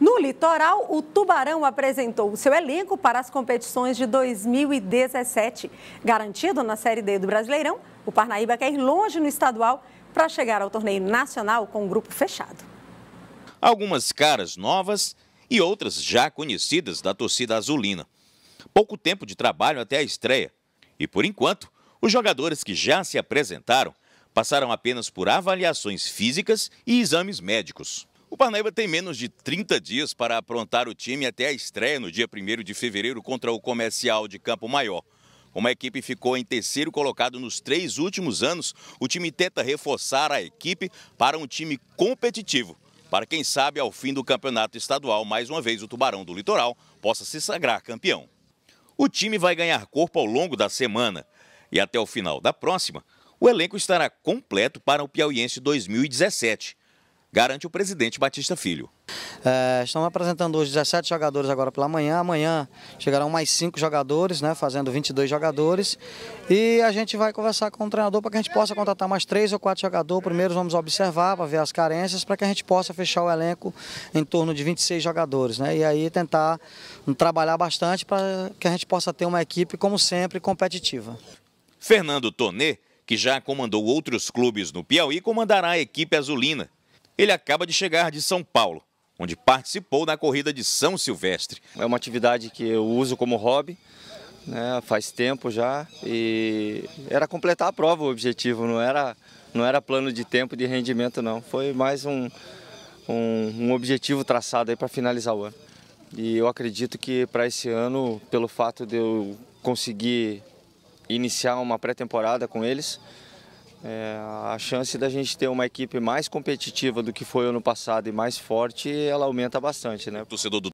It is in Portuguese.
No litoral, o Tubarão apresentou o seu elenco para as competições de 2017. Garantido na Série D do Brasileirão, o Parnaíba quer ir longe no estadual para chegar ao torneio nacional com o grupo fechado. Algumas caras novas e outras já conhecidas da torcida azulina. Pouco tempo de trabalho até a estreia. E por enquanto, os jogadores que já se apresentaram passaram apenas por avaliações físicas e exames médicos. O Parnaíba tem menos de 30 dias para aprontar o time até a estreia no dia 1 de fevereiro contra o Comercial de Campo Maior. Como a equipe ficou em terceiro colocado nos três últimos anos, o time tenta reforçar a equipe para um time competitivo. Para quem sabe, ao fim do campeonato estadual, mais uma vez o Tubarão do Litoral possa se sagrar campeão. O time vai ganhar corpo ao longo da semana e até o final da próxima, o elenco estará completo para o Piauiense 2017 garante o presidente Batista Filho. É, estamos apresentando hoje 17 jogadores agora pela manhã. Amanhã chegarão mais 5 jogadores, né, fazendo 22 jogadores. E a gente vai conversar com o treinador para que a gente possa contratar mais 3 ou 4 jogadores. Primeiro vamos observar para ver as carências, para que a gente possa fechar o elenco em torno de 26 jogadores. Né, e aí tentar trabalhar bastante para que a gente possa ter uma equipe, como sempre, competitiva. Fernando Tonê, que já comandou outros clubes no Piauí, comandará a equipe azulina ele acaba de chegar de São Paulo, onde participou na corrida de São Silvestre. É uma atividade que eu uso como hobby. Né, faz tempo já e era completar a prova o objetivo, não era, não era plano de tempo de rendimento não, foi mais um, um, um objetivo traçado aí para finalizar o ano. E eu acredito que para esse ano, pelo fato de eu conseguir iniciar uma pré-temporada com eles, é, a chance da gente ter uma equipe mais competitiva do que foi ano passado e mais forte, ela aumenta bastante, né? Torcedor do